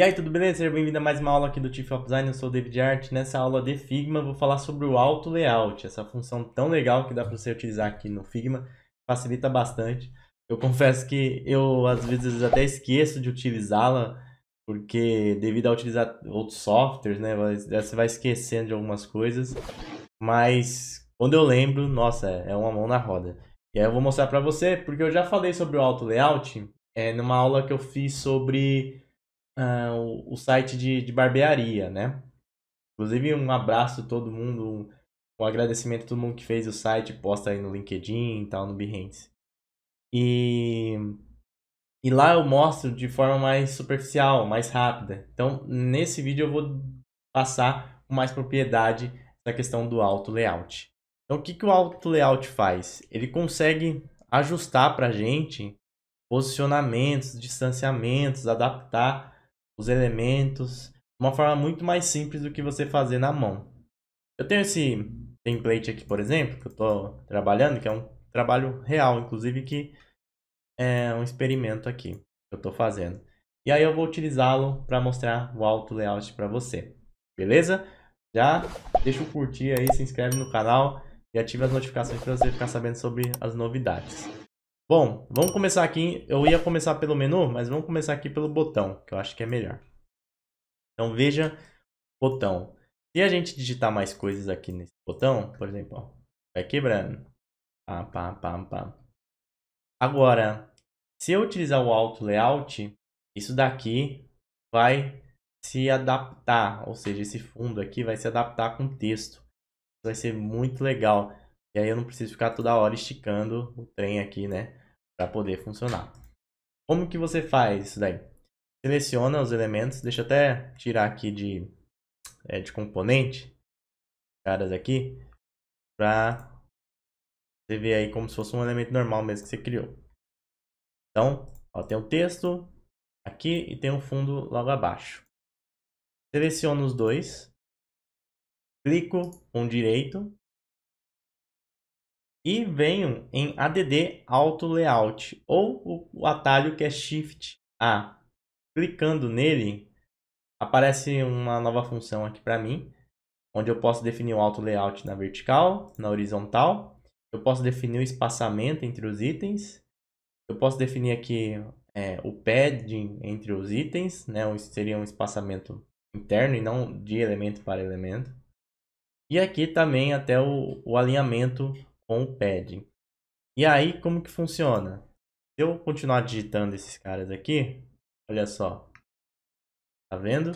E aí, tudo beleza? Seja bem-vindo a mais uma aula aqui do Tiff of Design, eu sou o David Art. Nessa aula de Figma, vou falar sobre o Auto Layout, essa função tão legal que dá para você utilizar aqui no Figma, facilita bastante. Eu confesso que eu, às vezes, até esqueço de utilizá-la, porque devido a utilizar outros softwares, né, você vai esquecendo de algumas coisas, mas quando eu lembro, nossa, é uma mão na roda. E aí eu vou mostrar para você, porque eu já falei sobre o Auto Layout é, numa aula que eu fiz sobre ah, o, o, site de, de barbearia, né? Inclusive, um abraço a todo mundo, um, um agradecimento a todo mundo que fez o site, posta aí no LinkedIn e tal, no Behance. E, e lá eu mostro de forma mais superficial, mais rápida. Então, nesse vídeo eu vou passar com mais propriedade essa questão do auto layout. Então, o que, que o auto layout faz? Ele consegue ajustar para a gente posicionamentos, distanciamentos, adaptar os elementos, uma forma muito mais simples do que você fazer na mão. Eu tenho esse template aqui, por exemplo, que eu estou trabalhando, que é um trabalho real, inclusive que é um experimento aqui que eu estou fazendo. E aí eu vou utilizá-lo para mostrar o alto layout para você, beleza? Já deixa o curtir aí, se inscreve no canal e ative as notificações para você ficar sabendo sobre as novidades. Bom, vamos começar aqui. Eu ia começar pelo menu, mas vamos começar aqui pelo botão, que eu acho que é melhor. Então veja, botão. Se a gente digitar mais coisas aqui nesse botão, por exemplo, ó, vai quebrando. Pá, pá, pá, pá. Agora, se eu utilizar o Auto Layout, isso daqui vai se adaptar, ou seja, esse fundo aqui vai se adaptar com o texto. Isso vai ser muito legal. E aí eu não preciso ficar toda hora esticando o trem aqui, né? Para poder funcionar. Como que você faz isso daí? Seleciona os elementos. Deixa eu até tirar aqui de, é, de componente. Caras aqui. Para você ver aí como se fosse um elemento normal mesmo que você criou. Então, ó, tem o texto aqui e tem o fundo logo abaixo. Seleciono os dois. Clico com direito e venham em add auto layout ou o atalho que é shift A. Clicando nele, aparece uma nova função aqui para mim, onde eu posso definir o auto layout na vertical, na horizontal, eu posso definir o espaçamento entre os itens, eu posso definir aqui é, o padding entre os itens, né? seria um espaçamento interno e não de elemento para elemento. E aqui também até o, o alinhamento com o padding. E aí, como que funciona? Se eu continuar digitando esses caras aqui, olha só. Tá vendo?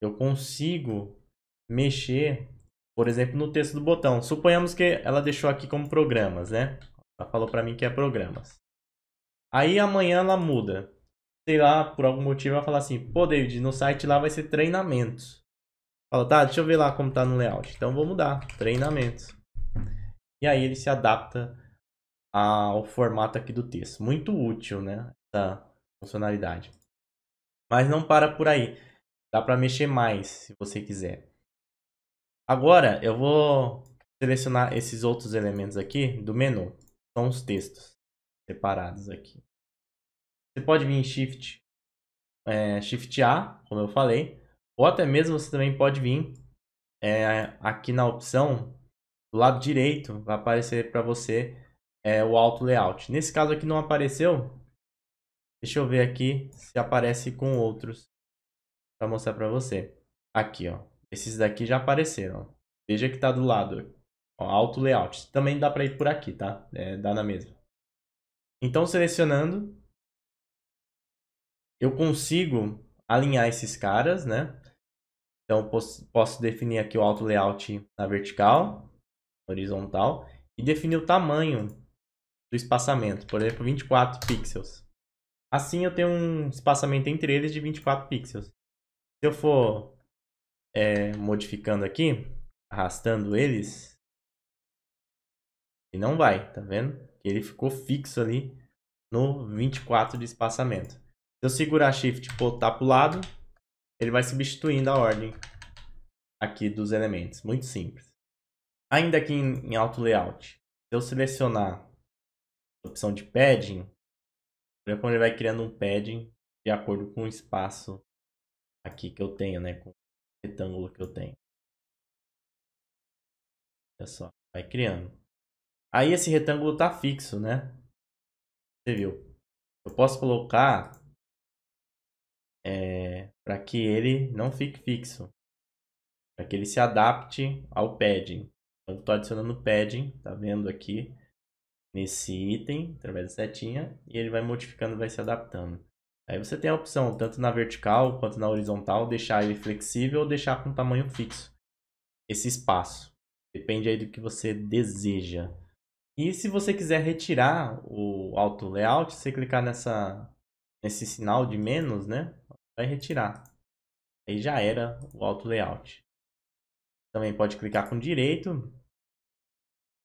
Eu consigo mexer, por exemplo, no texto do botão. Suponhamos que ela deixou aqui como programas, né? Ela falou para mim que é programas. Aí amanhã ela muda. Sei lá, por algum motivo ela fala assim: pô, David, no site lá vai ser treinamentos. Fala, tá, deixa eu ver lá como tá no layout. Então vou mudar: treinamentos. E aí ele se adapta ao formato aqui do texto. Muito útil, né? Essa funcionalidade. Mas não para por aí. Dá para mexer mais, se você quiser. Agora, eu vou selecionar esses outros elementos aqui do menu. São os textos separados aqui. Você pode vir em Shift, é, Shift A, como eu falei. Ou até mesmo você também pode vir é, aqui na opção do lado direito vai aparecer para você é, o Auto Layout. Nesse caso aqui não apareceu. Deixa eu ver aqui se aparece com outros para mostrar para você. Aqui, ó. Esses daqui já apareceram. Veja que tá do lado. Ó, Auto Layout. Também dá para ir por aqui, tá? É, dá na mesma. Então, selecionando, eu consigo alinhar esses caras, né? Então, posso, definir aqui o Auto Layout na vertical horizontal e definir o tamanho do espaçamento, por exemplo, 24 pixels. Assim eu tenho um espaçamento entre eles de 24 pixels. Se eu for é, modificando aqui, arrastando eles, e não vai, tá vendo? Ele ficou fixo ali no 24 de espaçamento. Se eu segurar Shift e botar tá para o lado, ele vai substituindo a ordem aqui dos elementos. Muito simples ainda aqui em, em alto layout, se eu selecionar a opção de padding, olha como ele vai criando um padding de acordo com o espaço aqui que eu tenho, né? Com o retângulo que eu tenho. Olha só, vai criando. Aí esse retângulo tá fixo, né? Você viu? Eu posso colocar é, para que ele não fique fixo, para que ele se adapte ao padding eu estou adicionando padding, tá vendo aqui, nesse item, através da setinha, e ele vai modificando, vai se adaptando. Aí você tem a opção, tanto na vertical quanto na horizontal, deixar ele flexível ou deixar com tamanho fixo, esse espaço. Depende aí do que você deseja. E se você quiser retirar o auto layout, você clicar nessa, nesse sinal de menos, né? Vai retirar. Aí já era o auto layout. Também pode clicar com direito,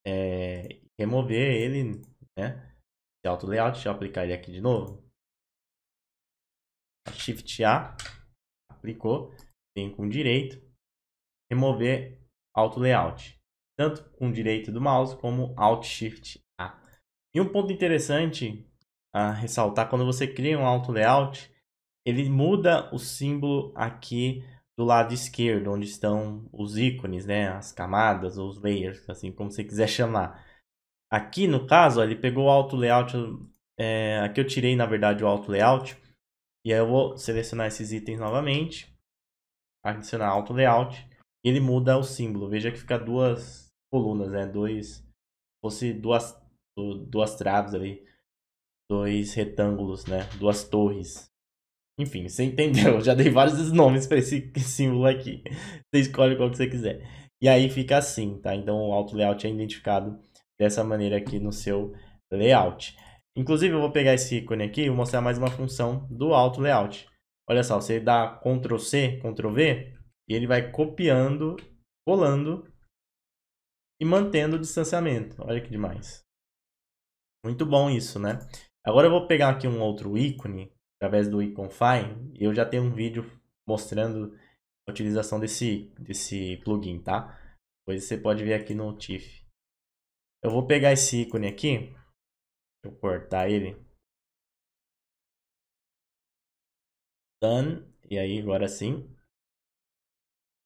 é, remover ele, né? auto layout, deixa eu aplicar ele aqui de novo. Shift A, aplicou, vem com direito, remover auto layout, tanto com direito do mouse como Alt Shift A. E um ponto interessante a ressaltar, quando você cria um auto layout, ele muda o símbolo aqui do lado esquerdo, onde estão os ícones, né? As camadas ou os layers, assim como você quiser chamar. Aqui, no caso, ó, ele pegou o Auto Layout. É, aqui eu tirei, na verdade, o Auto Layout. E aí eu vou selecionar esses itens novamente. Adicionar Auto Layout. E ele muda o símbolo. Veja que fica duas colunas, né? Dois... Fosse duas, duas traves ali. Dois retângulos, né? Duas torres. Enfim, você entendeu. Eu já dei vários nomes para esse símbolo aqui. Você escolhe qual que você quiser. E aí fica assim, tá? Então o auto layout é identificado dessa maneira aqui no seu layout. Inclusive eu vou pegar esse ícone aqui e vou mostrar mais uma função do auto layout. Olha só, você dá Ctrl C, Ctrl V e ele vai copiando, colando e mantendo o distanciamento. Olha que demais. Muito bom isso, né? Agora eu vou pegar aqui um outro ícone através do iConfine, eu já tenho um vídeo mostrando a utilização desse, desse plugin, tá? Depois você pode ver aqui no TIFF. Eu vou pegar esse ícone aqui, deixa eu cortar ele. Done, e aí agora sim.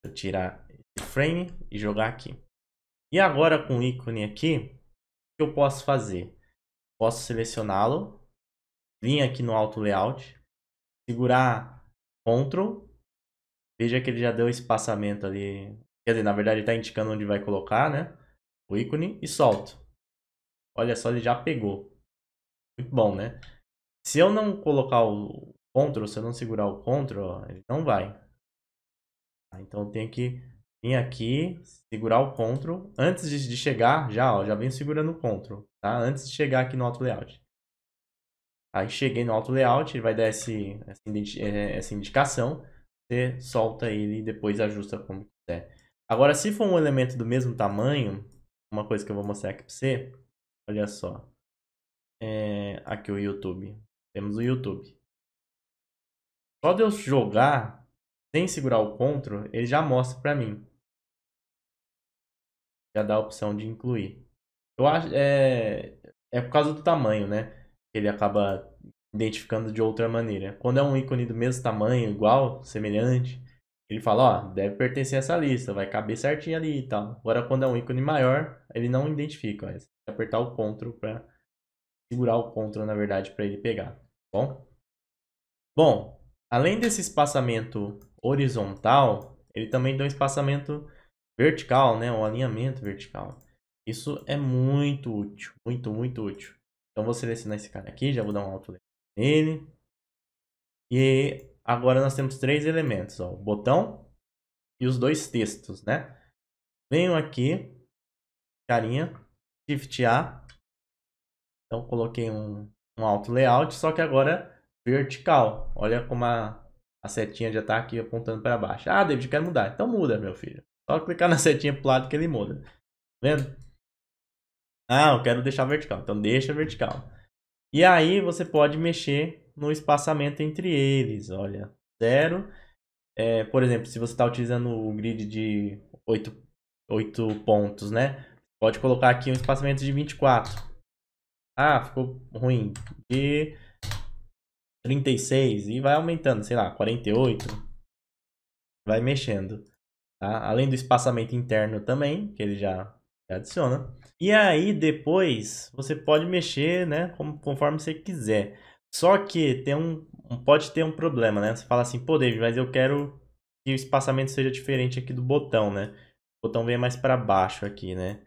eu tirar esse frame e jogar aqui. E agora com o ícone aqui, o que eu posso fazer? Posso selecioná-lo vir aqui no alto layout, segurar Ctrl, veja que ele já deu espaçamento ali, quer dizer, na verdade ele está indicando onde vai colocar, né? O ícone e solto. Olha só, ele já pegou. Muito bom, né? Se eu não colocar o Ctrl, se eu não segurar o Ctrl, ele não vai. Ah, então eu tenho que vir aqui, segurar o Ctrl. Antes de chegar, já, ó, já venho segurando o Ctrl, tá? Antes de chegar aqui no Auto Layout. Aí cheguei no auto layout, ele vai dar esse, é, essa indicação, você solta ele e depois ajusta como quiser. Agora, se for um elemento do mesmo tamanho, uma coisa que eu vou mostrar aqui para você, olha só. É, aqui o YouTube. Temos o YouTube. Só de eu jogar, sem segurar o CTRL, ele já mostra para mim. Já dá a opção de incluir. Eu acho, é, é por causa do tamanho, né? ele acaba identificando de outra maneira. Quando é um ícone do mesmo tamanho, igual, semelhante, ele fala, ó, deve pertencer a essa lista, vai caber certinho ali e tal. Agora, quando é um ícone maior, ele não identifica, tem que apertar o CTRL para segurar o CTRL, na verdade, para ele pegar, tá bom? Bom, além desse espaçamento horizontal, ele também dá um espaçamento vertical, né, um alinhamento vertical. Isso é muito útil, muito, muito útil. Então vou selecionar esse cara aqui, já vou dar um alto nele. E agora nós temos três elementos, ó, o botão e os dois textos, né? Venho aqui, carinha, Shift A. Então coloquei um, um alto layout, só que agora vertical. Olha como a, a setinha já está aqui apontando para baixo. Ah, David, quero mudar. Então muda, meu filho. Só clicar na setinha o lado que ele muda. Tá vendo? Ah, eu quero deixar vertical. Então deixa vertical. E aí você pode mexer no espaçamento entre eles. Olha, zero. É, por exemplo, se você está utilizando o grid de 8, 8 pontos, né? Pode colocar aqui um espaçamento de 24. Ah, ficou ruim. De 36. E vai aumentando, sei lá, 48. Vai mexendo. Tá? Além do espaçamento interno também, que ele já Adiciona. E aí depois você pode mexer, né, conforme você quiser. Só que tem um, pode ter um problema, né? Você fala assim, pô, David, mas eu quero que o espaçamento seja diferente aqui do botão, né? O botão vem mais para baixo aqui, né?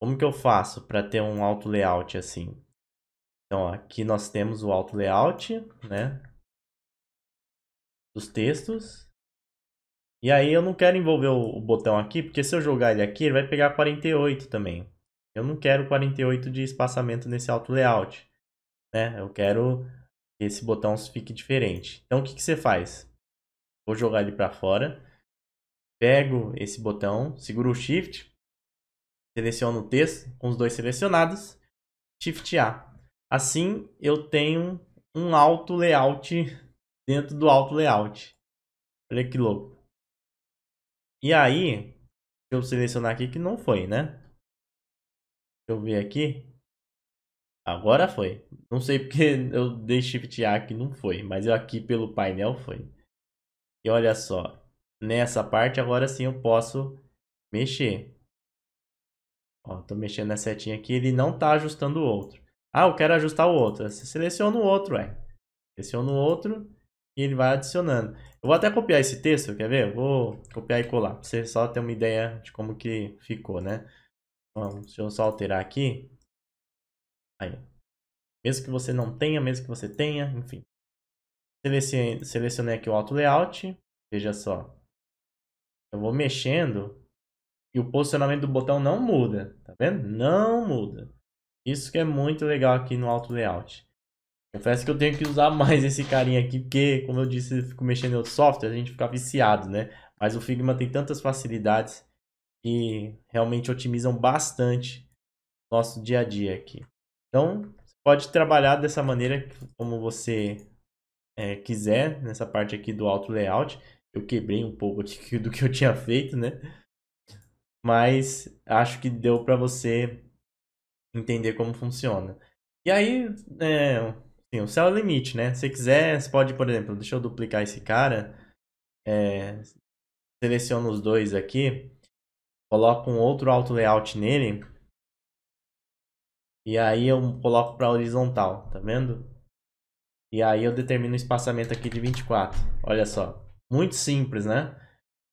Como que eu faço para ter um alto layout assim? Então, ó, aqui nós temos o alto layout, né? Dos textos. E aí eu não quero envolver o, o botão aqui, porque se eu jogar ele aqui, ele vai pegar 48 também. Eu não quero 48 de espaçamento nesse auto layout. Né? Eu quero que esse botão fique diferente. Então o que, que você faz? Vou jogar ele para fora. Pego esse botão, seguro o Shift, seleciono o texto com os dois selecionados, Shift A. Assim eu tenho um auto layout dentro do auto layout. Olha que louco. E aí, deixa eu selecionar aqui que não foi, né? Deixa eu ver aqui. Agora foi. Não sei porque eu dei Shift A que não foi, mas eu aqui pelo painel foi. E olha só, nessa parte agora sim eu posso mexer. Ó, tô mexendo na setinha aqui, ele não tá ajustando o outro. Ah, eu quero ajustar o outro. Você seleciona o outro, é. Seleciona o outro e ele vai adicionando. Eu vou até copiar esse texto, quer ver? Eu vou copiar e colar, pra você só ter uma ideia de como que ficou, né? Vamos, deixa eu só alterar aqui. Aí. Mesmo que você não tenha, mesmo que você tenha, enfim. selecionei aqui o Auto Layout, veja só. Eu vou mexendo e o posicionamento do botão não muda, tá vendo? Não muda. Isso que é muito legal aqui no Auto Layout. Confesso que eu tenho que usar mais esse carinha aqui, porque, como eu disse, eu fico mexendo em outro software, a gente fica viciado, né? Mas o Figma tem tantas facilidades que realmente otimizam bastante nosso dia a dia aqui. Então, pode trabalhar dessa maneira como você é, quiser, nessa parte aqui do auto layout. Eu quebrei um pouco do que eu tinha feito, né? Mas acho que deu para você entender como funciona. E aí, é, Sim, o céu é o limite, né? Se quiser, você pode, por exemplo, deixa eu duplicar esse cara. É, seleciono os dois aqui. Coloco um outro alto layout nele. E aí eu coloco para horizontal, tá vendo? E aí eu determino o espaçamento aqui de 24. Olha só, muito simples, né?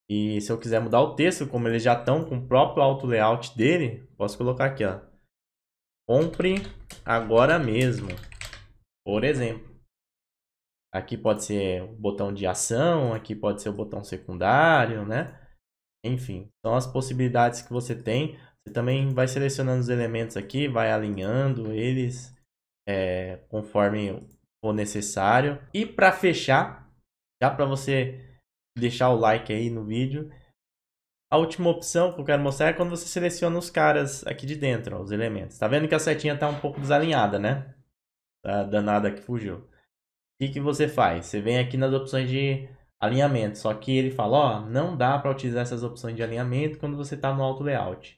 E se eu quiser mudar o texto, como eles já estão com o próprio auto layout dele, posso colocar aqui, ó. Compre agora mesmo. Por exemplo. Aqui pode ser o botão de ação, aqui pode ser o botão secundário, né? Enfim, são as possibilidades que você tem. Você também vai selecionando os elementos aqui, vai alinhando eles é, conforme for necessário. E para fechar, já para você deixar o like aí no vídeo, a última opção que eu quero mostrar é quando você seleciona os caras aqui de dentro, ó, os elementos. Tá vendo que a setinha tá um pouco desalinhada, né? da danada que fugiu. O que, que você faz? Você vem aqui nas opções de alinhamento, só que ele fala, ó, não dá para utilizar essas opções de alinhamento quando você está no alto layout.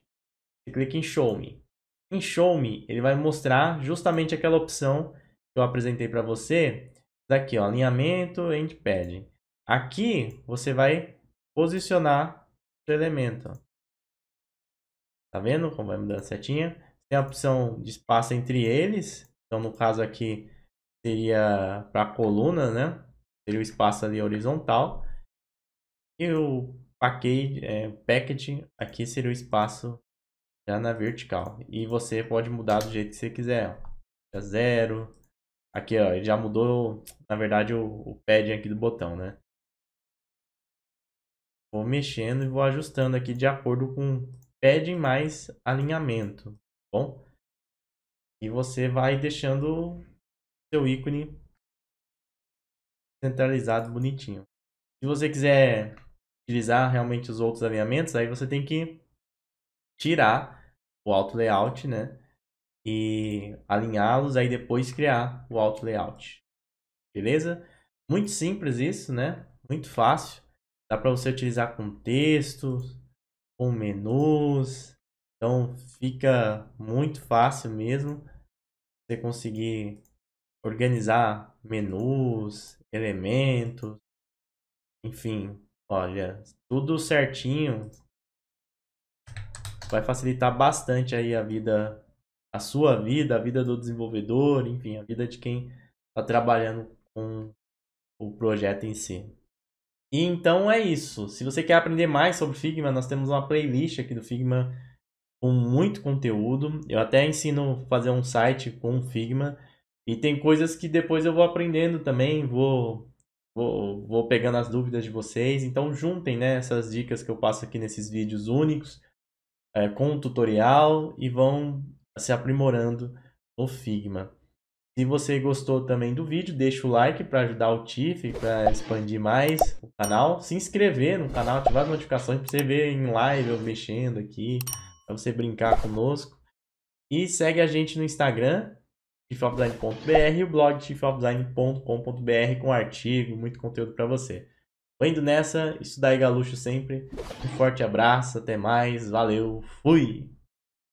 Você clica em Show Me. Em Show Me, ele vai mostrar justamente aquela opção que eu apresentei para você, daqui, ó, alinhamento, endpad. Aqui, você vai posicionar o elemento, Tá vendo como vai mudando a setinha? Tem a opção de espaço entre eles. Então, no caso aqui, seria para a coluna, né? Seria o espaço ali horizontal. E o package, é, package aqui seria o espaço já na vertical. E você pode mudar do jeito que você quiser. Zero. Aqui, ó, ele já mudou, na verdade, o, o padding aqui do botão, né? Vou mexendo e vou ajustando aqui de acordo com padding mais alinhamento, tá bom? E você vai deixando seu ícone centralizado bonitinho. Se você quiser utilizar realmente os outros alinhamentos, aí você tem que tirar o auto layout, né? E alinhá-los, aí depois criar o auto layout. Beleza? Muito simples isso, né? Muito fácil. Dá para você utilizar com textos, com menus. Então fica muito fácil mesmo você conseguir organizar menus, elementos, enfim, olha, tudo certinho vai facilitar bastante aí a vida, a sua vida, a vida do desenvolvedor, enfim, a vida de quem está trabalhando com o projeto em si. E então é isso. Se você quer aprender mais sobre Figma, nós temos uma playlist aqui do Figma com muito conteúdo. Eu até ensino fazer um site com Figma. E tem coisas que depois eu vou aprendendo também, vou, vou, vou pegando as dúvidas de vocês. Então juntem né, essas dicas que eu passo aqui nesses vídeos únicos é, com o tutorial e vão se aprimorando no Figma. Se você gostou também do vídeo, deixa o like para ajudar o Tiff, para expandir mais o canal. Se inscrever no canal, ativar as notificações para você ver em live eu mexendo aqui para você brincar conosco. E segue a gente no Instagram, chifreoffline.br e o blog chifreoffline.com.br com artigo, muito conteúdo para você. Vou indo nessa, isso daí galuxo sempre. Um forte abraço, até mais, valeu, fui!